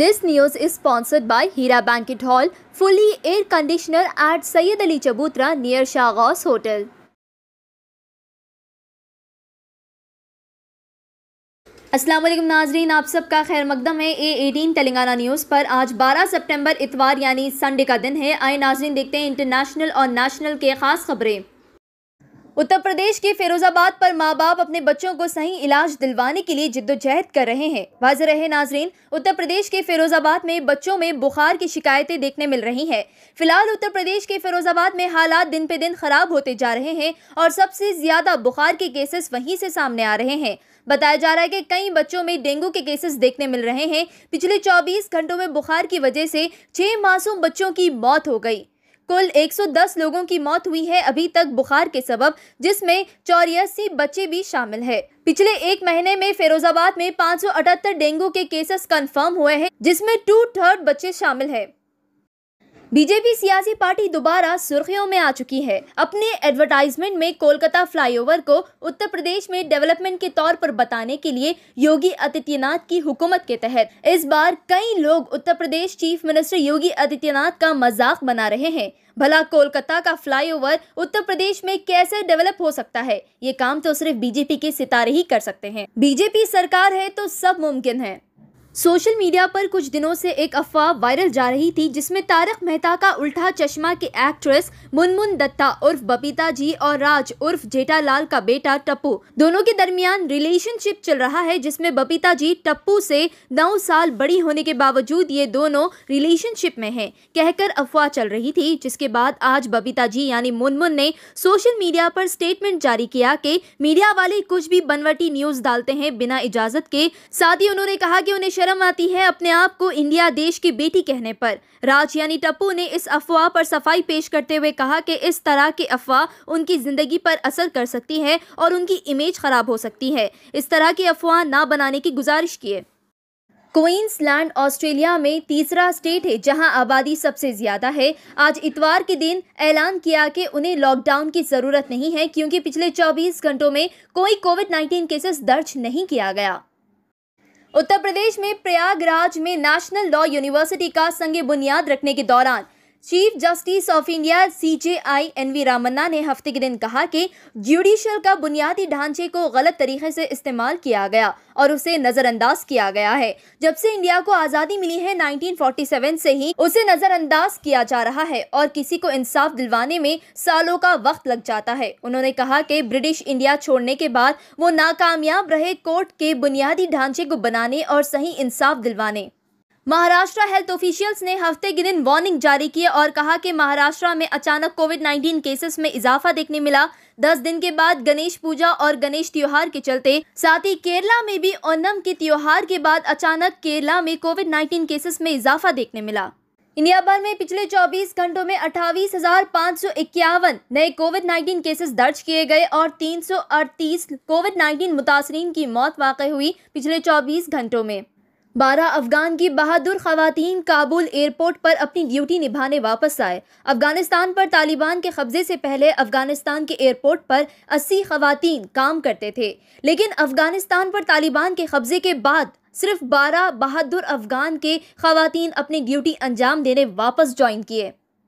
this news is sponsored by Hira banquet hall fully air conditioner at Syed Ali Chabutra near शाहगास hotel Aslam नाजरीन आप सबका खैर मकदम है ए एटीन तेलंगाना न्यूज़ पर आज 12 सितंबर इतवार यानी संडे का दिन है आए नाजरीन देखते हैं इंटरनेशनल और नेशनल के खास खबरें उत्तर प्रदेश के फिरोजाबाद पर माँ बाप अपने बच्चों को सही इलाज दिलवाने के लिए जिद्दोजहद कर रहे हैं वाज रहे नाजरीन उत्तर प्रदेश के फिरोजाबाद में बच्चों में बुखार की शिकायतें देखने मिल रही हैं फिलहाल उत्तर प्रदेश के फिरोजाबाद में हालात दिन पे दिन खराब होते जा रहे हैं और सबसे ज्यादा बुखार के केसेस वहीं से सामने आ रहे हैं बताया जा रहा है कि कई बच्चों में डेंगू के केसेस देखने मिल रहे हैं पिछले चौबीस घंटों में बुखार की वजह से छह मासूम बच्चों की मौत हो गई कुल 110 लोगों की मौत हुई है अभी तक बुखार के सबब जिसमें चौरासी बच्चे भी शामिल है पिछले एक महीने में फिरोजाबाद में पाँच डेंगू के केसेस कंफर्म हुए हैं जिसमें टू थर्ड बच्चे शामिल है बीजेपी सियासी पार्टी दोबारा सुर्खियों में आ चुकी है अपने एडवर्टाइजमेंट में कोलकाता फ्लाईओवर को उत्तर प्रदेश में डेवलपमेंट के तौर पर बताने के लिए योगी आदित्यनाथ की हुकूमत के तहत इस बार कई लोग उत्तर प्रदेश चीफ मिनिस्टर योगी आदित्यनाथ का मजाक बना रहे हैं भला कोलकाता का फ्लाईओवर उत्तर प्रदेश में कैसे डेवलप हो सकता है ये काम तो सिर्फ बीजेपी के सितारे ही कर सकते हैं बीजेपी सरकार है तो सब मुमकिन है सोशल मीडिया पर कुछ दिनों से एक अफवाह वायरल जा रही थी जिसमें तारक मेहता का उल्टा चश्मा के एक्ट्रेस मुनमुन दत्ता उर्फ बबीता जी और राज उर्फ जेठालाल का बेटा टप्पू दोनों के दरमियान रिलेशनशिप चल रहा है जिसमें बबीता जी टप्पू से नौ साल बड़ी होने के बावजूद ये दोनों रिलेशनशिप में है कहकर अफवाह चल रही थी जिसके बाद आज बबीता जी यानी मुनमुन ने सोशल मीडिया पर स्टेटमेंट जारी किया कि मीडिया वाले कुछ भी बनवटी न्यूज डालते हैं बिना इजाजत के साथ ही उन्होंने कहा की उन्हें शर्म आती है अपने आप को इंडिया देश की बेटी कहने पर राज यानी टप्पू ने इस अफवाह पर सफाई पेश करते हुए कहा कि इस तरह की अफवाह उनकी ज़िंदगी पर असर कर सकती है और उनकी इमेज ख़राब हो सकती है इस तरह की अफवाह ना बनाने की गुजारिश की क्वींसलैंड ऑस्ट्रेलिया में तीसरा स्टेट है जहां आबादी सबसे ज़्यादा है आज इतवार के दिन ऐलान किया कि उन्हें लॉकडाउन की ज़रूरत नहीं है क्योंकि पिछले 24 घंटों में कोई कोविड 19 केसेस दर्ज नहीं किया गया उत्तर प्रदेश में प्रयागराज में नेशनल लॉ यूनिवर्सिटी का संग बुनियाद रखने के दौरान chief justice of India C J I N V Ramanna ने हफ्ते के दिन कहा कि जुडिशल का बुनियादी ढांचे को गलत तरीके से इस्तेमाल किया गया और उसे नज़रअंदाज किया गया है जब से इंडिया को आज़ादी मिली है 1947 से ही उसे नज़रअंदाज किया जा रहा है और किसी को इंसाफ दिलवाने में सालों का वक्त लग जाता है उन्होंने कहा कि ब्रिटिश इंडिया छोड़ने के बाद वो नाकामयाब रहे कोर्ट के बुनियादी ढांचे को बनाने और सही इंसाफ दिलवाने महाराष्ट्र हेल्थ ऑफिशियल्स ने हफ्ते के दिन वार्निंग जारी की और कहा कि महाराष्ट्र में अचानक कोविड 19 केसेस में इजाफा देखने मिला 10 दिन के बाद गणेश पूजा और गणेश त्योहार के चलते साथ ही केरला में भी ओनम के त्योहार के बाद अचानक केरला में कोविड 19 केसेस में इजाफा देखने मिला इंडिया भर में पिछले 24 घंटों में अठावीस नए कोविड 19 केसेस दर्ज किए गए और तीन कोविड 19 मुतासरीन की मौत वाकई हुई पिछले 24 घंटों में बारह अफगान की बहादुर खातन काबुल एयरपोर्ट पर अपनी ड्यूटी निभाने वापस आए अफगानिस्तान पर तालिबान के कब्जे से पहले अफगानिस्तान के एयरपोर्ट पर अस्सी खातन काम करते थे लेकिन अफगानिस्तान पर तालिबान के कब्जे के बाद सिर्फ बारह बहादुर अफगान के खातन अपनी ड्यूटी अंजाम देने वापस ज्वाइन किए